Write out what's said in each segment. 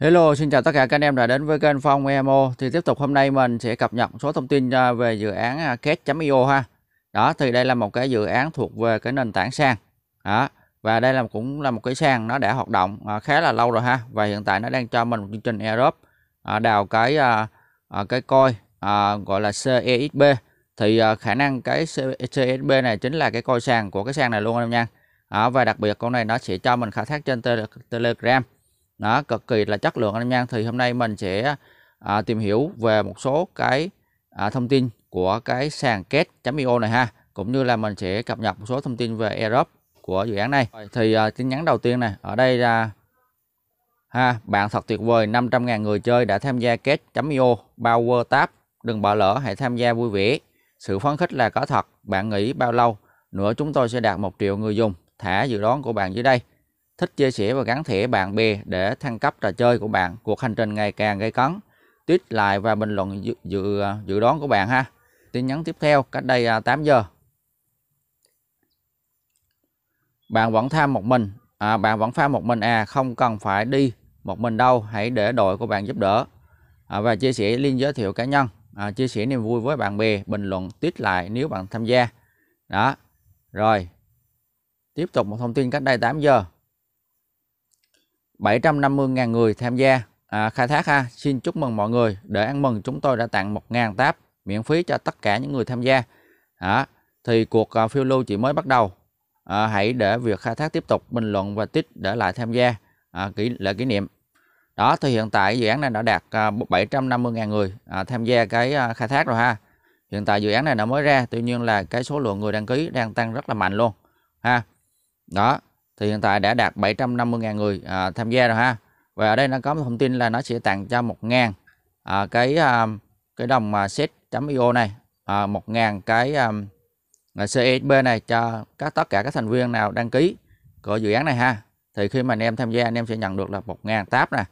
Hello, xin chào tất cả các anh em đã đến với kênh Phong EMO. Thì tiếp tục hôm nay mình sẽ cập nhật số thông tin à, về dự án à, Cat.io ha. Đó thì đây là một cái dự án thuộc về cái nền tảng sàn. Đó. Và đây là cũng là một cái sàn nó đã hoạt động à, khá là lâu rồi ha và hiện tại nó đang cho mình một chương trình Europe đào cái cái coin gọi là CEXB. Thì khả năng cái CEXB này chính là cái coin sàn của cái sàn này luôn anh em nha. và đặc biệt con này nó sẽ cho mình khai thác trên Telegram đó cực kỳ là chất lượng anh em nha thì hôm nay mình sẽ à, tìm hiểu về một số cái à, thông tin của cái sàn kết.io này ha cũng như là mình sẽ cập nhật một số thông tin về erop của dự án này thì à, tin nhắn đầu tiên này ở đây là ha bạn thật tuyệt vời 500.000 người chơi đã tham gia kết.io Power Tab đừng bỏ lỡ hãy tham gia vui vẻ sự phấn khích là có thật bạn nghĩ bao lâu nữa chúng tôi sẽ đạt một triệu người dùng thả dự đoán của bạn dưới đây thích chia sẻ và gắn thẻ bạn bè để thăng cấp trò chơi của bạn cuộc hành trình ngày càng gây cấn tuyết lại và bình luận dự, dự, à, dự đoán của bạn ha tin nhắn tiếp theo cách đây 8 à, giờ bạn vẫn tham một mình à, bạn vẫn pha một mình à không cần phải đi một mình đâu hãy để đội của bạn giúp đỡ à, và chia sẻ liên giới thiệu cá nhân à, chia sẻ niềm vui với bạn bè bình luận tuyết lại nếu bạn tham gia đó rồi tiếp tục một thông tin cách đây 8 giờ 750.000 người tham gia à, khai thác ha. Xin chúc mừng mọi người. Để ăn mừng chúng tôi đã tặng 1.000 tab miễn phí cho tất cả những người tham gia. À, thì cuộc à, phiêu lưu chỉ mới bắt đầu. À, hãy để việc khai thác tiếp tục bình luận và tích để lại tham gia à, kỷ lễ kỷ niệm. Đó thì hiện tại dự án này đã đạt à, 750.000 người à, tham gia cái à, khai thác rồi ha. Hiện tại dự án này đã mới ra, tuy nhiên là cái số lượng người đăng ký đang tăng rất là mạnh luôn ha. Đó, thì hiện tại đã đạt 750.000 người à, tham gia rồi ha và ở đây nó có một thông tin là nó sẽ tặng cho 1.000 à, cái à, cái đồng mà set.io này à, 1.000 cái à, à CESB này cho các tất cả các thành viên nào đăng ký của dự án này ha thì khi mà anh em tham gia anh em sẽ nhận được là 1.000 tab nè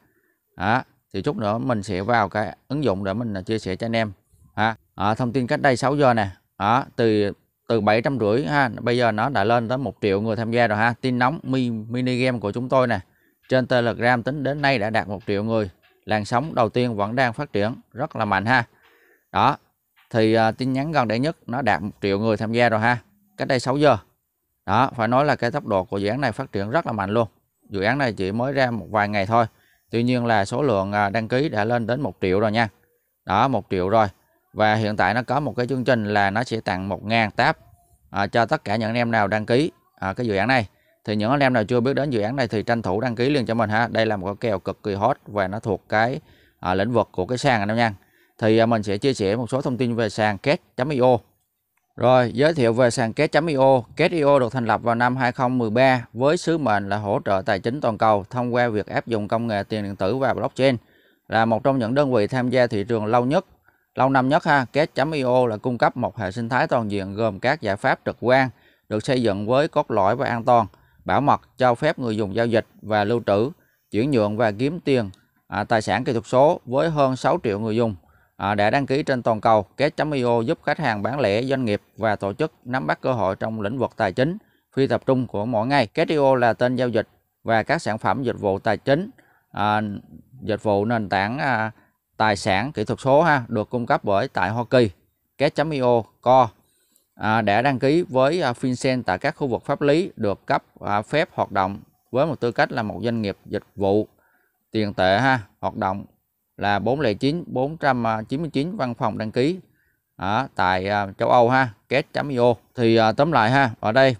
đó. thì chút nữa mình sẽ vào cái ứng dụng để mình à, chia sẻ cho anh em ha à, thông tin cách đây 6 giờ nè đó, từ từ 700 750 ha bây giờ nó đã lên tới 1 triệu người tham gia rồi ha tin nóng mini game của chúng tôi nè trên Telegram tính đến nay đã đạt 1 triệu người làn sóng đầu tiên vẫn đang phát triển rất là mạnh ha đó thì uh, tin nhắn gần đây nhất nó đạt 1 triệu người tham gia rồi ha cách đây 6 giờ đó phải nói là cái tốc độ của dự án này phát triển rất là mạnh luôn dự án này chỉ mới ra một vài ngày thôi tuy nhiên là số lượng à, đăng ký đã lên đến 1 triệu rồi nha đó 1 triệu rồi và hiện tại nó có một cái chương trình là nó sẽ tặng 1.000 tab à, cho tất cả những anh em nào đăng ký à, cái dự án này thì những anh em nào chưa biết đến dự án này thì tranh thủ đăng ký liền cho mình ha đây là một cái kèo cực kỳ hot và nó thuộc cái à, lĩnh vực của cái sàn anh em nha thì à, mình sẽ chia sẻ một số thông tin về sàn kết.io rồi giới thiệu về sàn Kết.io Kết.io được thành lập vào năm 2013 với sứ mệnh là hỗ trợ tài chính toàn cầu thông qua việc áp dụng công nghệ tiền điện tử và blockchain là một trong những đơn vị tham gia thị trường lâu nhất Lâu năm nhất ha, Cat.io là cung cấp một hệ sinh thái toàn diện gồm các giải pháp trực quan được xây dựng với cốt lõi và an toàn, bảo mật cho phép người dùng giao dịch và lưu trữ, chuyển nhượng và kiếm tiền à, tài sản kỹ thuật số với hơn 6 triệu người dùng à, đã đăng ký trên toàn cầu. Cat.io giúp khách hàng bán lẻ, doanh nghiệp và tổ chức nắm bắt cơ hội trong lĩnh vực tài chính phi tập trung của mỗi ngày. Cat.io là tên giao dịch và các sản phẩm dịch vụ tài chính, à, dịch vụ nền tảng à, tài sản kỹ thuật số ha được cung cấp bởi tại Hoa Kỳ Kết.io Co à, đã đăng ký với à, FinCEN tại các khu vực pháp lý được cấp à, phép hoạt động với một tư cách là một doanh nghiệp dịch vụ tiền tệ ha hoạt động là 409 499 văn phòng đăng ký ở tại à, châu Âu ha Kết.io thì à, tóm lại ha ở đây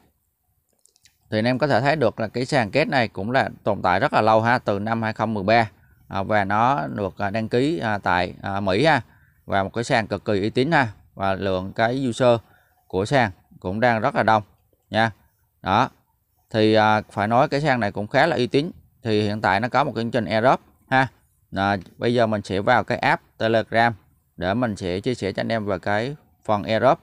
thì anh em có thể thấy được là cái sàn kết này cũng là tồn tại rất là lâu ha từ năm 2013 À, và nó được à, đăng ký à, tại Mỹ ha và một cái sàn cực kỳ uy tín ha và lượng cái user của sàn cũng đang rất là đông nha đó thì phải nói cái sàn này cũng khá là uy tín thì hiện tại nó có một chương trình airdrop ha à, bây giờ mình sẽ vào cái app telegram để mình sẽ chia sẻ cho anh em về cái phần airdrop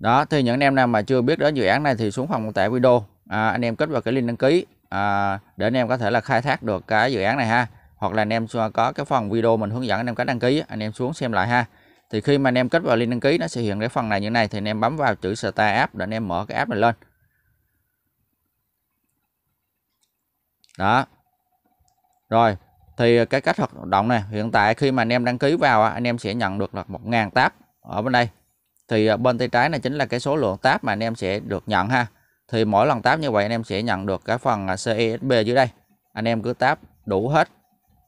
đó thì những anh em nào mà chưa biết đến dự án này thì xuống phòng tại video à, anh em kết vào cái link đăng ký à, để anh em có thể là khai thác được cái dự án này ha hoặc là anh em có cái phần video mình hướng dẫn anh em cách đăng ký anh em xuống xem lại ha thì khi mà anh em kết vào link đăng ký nó sẽ hiện cái phần này như này thì anh em bấm vào chữ start app để anh em mở cái app này lên đó rồi thì cái cách hoạt động này hiện tại khi mà anh em đăng ký vào anh em sẽ nhận được là 1.000 tab ở bên đây thì à, bên tay trái này chính là cái số lượng tab mà anh em sẽ được nhận ha thì mỗi lần tab như vậy anh em sẽ nhận được cái phần à, CESB dưới đây anh em cứ tab đủ hết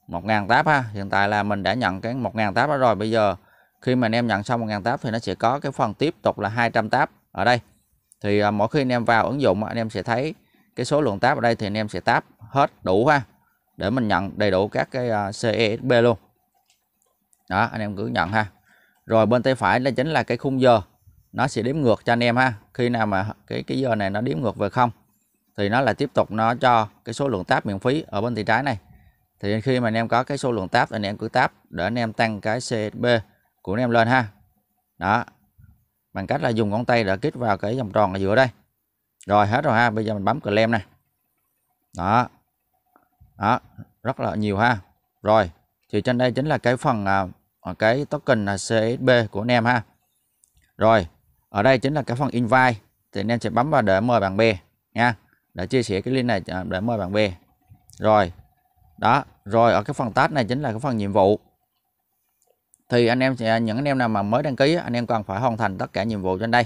1.000 tab ha hiện tại là mình đã nhận cái 1.000 tab đó rồi bây giờ khi mà anh em nhận xong 1.000 tab thì nó sẽ có cái phần tiếp tục là 200 tab ở đây thì à, mỗi khi anh em vào ứng dụng anh em sẽ thấy cái số lượng tab ở đây thì anh em sẽ tab hết đủ ha để mình nhận đầy đủ các cái CESB luôn đó anh em cứ nhận ha rồi bên tay phải là chính là cái khung giờ nó sẽ đếm ngược cho anh em ha khi nào mà cái cái giờ này nó đếm ngược về không thì nó là tiếp tục nó cho cái số lượng tab miễn phí ở bên tay trái này thì khi mà anh em có cái số lượng tab anh em cứ tab để anh em tăng cái CSB của anh em lên ha đó bằng cách là dùng ngón tay để kích vào cái vòng tròn ở giữa đây rồi hết rồi ha bây giờ mình bấm claim này đó đó rất là nhiều ha rồi thì trên đây chính là cái phần à, Ờ, cái token là CSB của anh em ha. Rồi, ở đây chính là cái phần invite thì anh em sẽ bấm vào để mời bạn bè nha. Để chia sẻ cái link này à, để mời bạn bè. Rồi. Đó, rồi ở cái phần task này chính là cái phần nhiệm vụ. Thì anh em sẽ những anh em nào mà mới đăng ký anh em cần phải hoàn thành tất cả nhiệm vụ trên đây.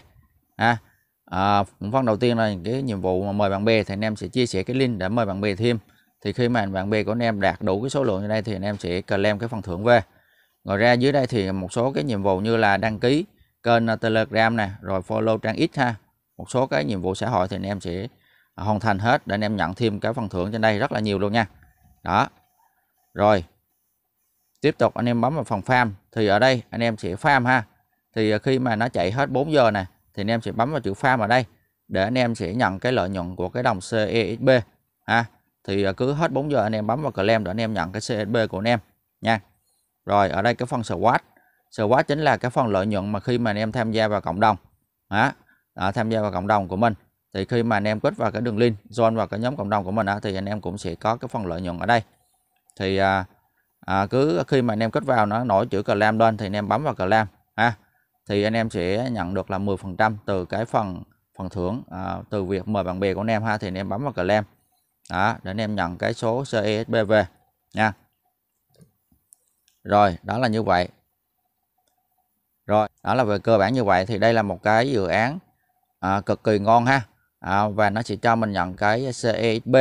Ha. À, phần đầu tiên là những cái nhiệm vụ mà mời bạn bè thì anh em sẽ chia sẻ cái link để mời bạn bè thêm thì khi mà bạn bè của anh em đạt đủ cái số lượng như đây thì anh em sẽ claim cái phần thưởng về ngoài ra dưới đây thì một số cái nhiệm vụ như là đăng ký kênh ờ, telegram nè rồi follow trang x ha một số cái nhiệm vụ xã hội thì anh em sẽ à, hoàn thành hết để anh em nhận thêm cái phần thưởng trên đây rất là nhiều luôn nha đó rồi tiếp tục anh em bấm vào phần farm thì ở đây anh em sẽ farm ha thì ờ, khi mà nó chạy hết 4 giờ này thì anh em sẽ bấm vào chữ farm ở đây để anh em sẽ nhận cái lợi nhuận của cái đồng CEXB ha thì ờ, cứ hết 4 giờ anh em bấm vào claim để anh em nhận cái CEXB của anh em nha rồi ở đây cái phần SWOT SWOT chính là cái phần lợi nhuận mà khi mà anh em tham gia vào cộng đồng á đó, tham gia vào cộng đồng của mình thì khi mà anh em kết vào cái đường link join vào cái nhóm cộng đồng của mình á thì anh em cũng sẽ có cái phần lợi nhuận ở đây thì à, à, cứ khi mà anh em kết vào nó nổi chữ cờ lam lên thì anh em bấm vào cờ lam ha thì anh em sẽ nhận được là 10% từ cái phần phần thưởng à, từ việc mời bạn bè của anh em ha thì anh em bấm vào cờ lam đó để anh em nhận cái số CESB về nha rồi đó là như vậy rồi đó là về cơ bản như vậy thì đây là một cái dự án à, cực kỳ ngon ha à, và nó sẽ cho mình nhận cái CESB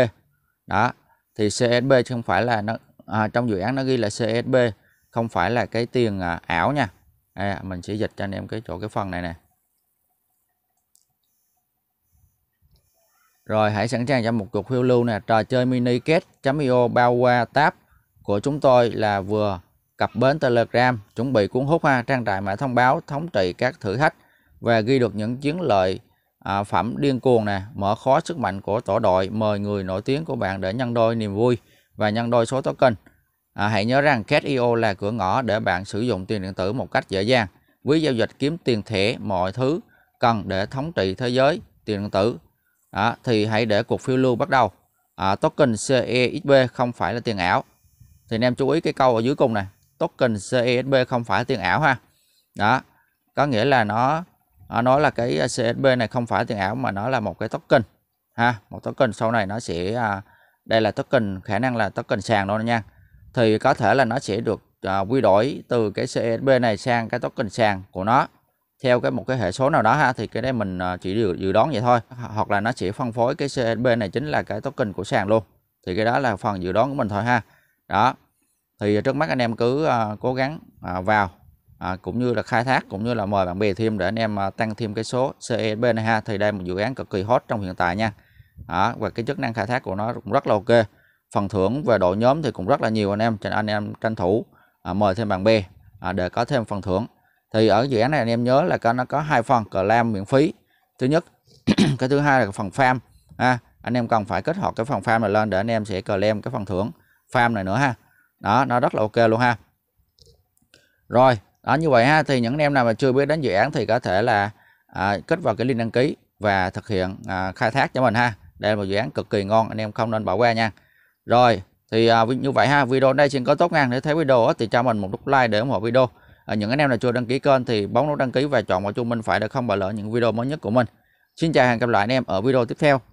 đó thì CSB e không phải là nó à, trong dự án nó ghi là CSB e không phải là cái tiền à, ảo nha à, mình sẽ dịch cho anh em cái chỗ cái phần này nè rồi hãy sẵn sàng cho một cuộc phiêu lưu nè trò chơi mini kết.io bao qua tab của chúng tôi là vừa cặp bến Telegram chuẩn bị cuốn hút ha trang trại mã thông báo thống trị các thử thách và ghi được những chiến lợi à, phẩm điên cuồng nè mở khó sức mạnh của tổ đội mời người nổi tiếng của bạn để nhân đôi niềm vui và nhân đôi số token à, hãy nhớ rằng cash là cửa ngõ để bạn sử dụng tiền điện tử một cách dễ dàng với giao dịch kiếm tiền thẻ mọi thứ cần để thống trị thế giới tiền điện tử à, thì hãy để cuộc phiêu lưu bắt đầu à, token CEXP không phải là tiền ảo thì anh em chú ý cái câu ở dưới cùng này token CESB không phải tiền ảo ha đó có nghĩa là nó nó là cái à, CSB này không phải tiền ảo mà nó là một cái token ha một token sau này nó sẽ à, đây là token khả năng là token sàn luôn nha thì có thể là nó sẽ được à, quy đổi từ cái CSB này sang cái token sàn của nó theo cái một cái hệ số nào đó ha thì cái đấy mình à, chỉ dự, dự đoán vậy thôi hoặc là nó sẽ phân phối cái CSB này chính là cái token của sàn luôn thì cái đó là phần dự đoán của mình thôi ha đó thì à, trước mắt anh em cứ à, cố gắng à, vào à, cũng như là khai thác cũng như là mời bạn bè thêm để anh em à, tăng thêm cái số CEB này ha thì đây là một dự án cực kỳ hot trong hiện tại nha đó, và cái chức năng khai thác của nó cũng rất là ok phần thưởng về đội nhóm thì cũng rất là nhiều anh em cho anh em tranh thủ à, mời thêm bạn bè à, để có thêm phần thưởng thì ở dự án này anh em nhớ là nó có hai phần cờ lam miễn phí thứ nhất cái thứ hai là phần farm ha anh em cần phải kết hợp cái phần farm này lên để anh em sẽ cờ lem cái phần thưởng farm này nữa ha đó nó rất là ok luôn ha rồi đó như vậy ha thì những anh em nào mà chưa biết đến dự án thì có thể là à, kích vào cái link đăng ký và thực hiện à, khai thác cho mình ha đây là một dự án cực kỳ ngon anh em không nên bỏ qua nha rồi thì à, như vậy ha video đây xin có tốt ngang để thấy video thì cho mình một nút like để ủng hộ video à, những anh em nào chưa đăng ký kênh thì bấm nút đăng ký và chọn vào chuông bên phải để không bỏ lỡ những video mới nhất của mình xin chào hẹn gặp lại anh em ở video tiếp theo